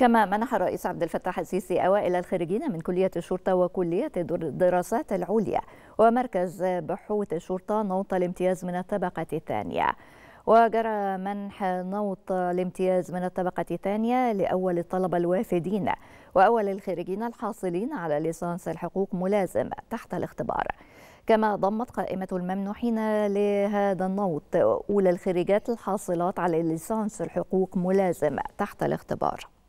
كما منح الرئيس عبد الفتاح السيسي أوائل الخريجين من كلية الشرطة وكلية الدراسات العليا ومركز بحوث الشرطة نوط الامتياز من الطبقة الثانية وجرى منح نوط الامتياز من الطبقة الثانية لأول الطلبة الوافدين وأول الخريجين الحاصلين على ليسانس الحقوق ملازم تحت الاختبار كما ضمت قائمة الممنوحين لهذا النوط أولى الخريجات الحاصلات على ليسانس الحقوق ملازم تحت الاختبار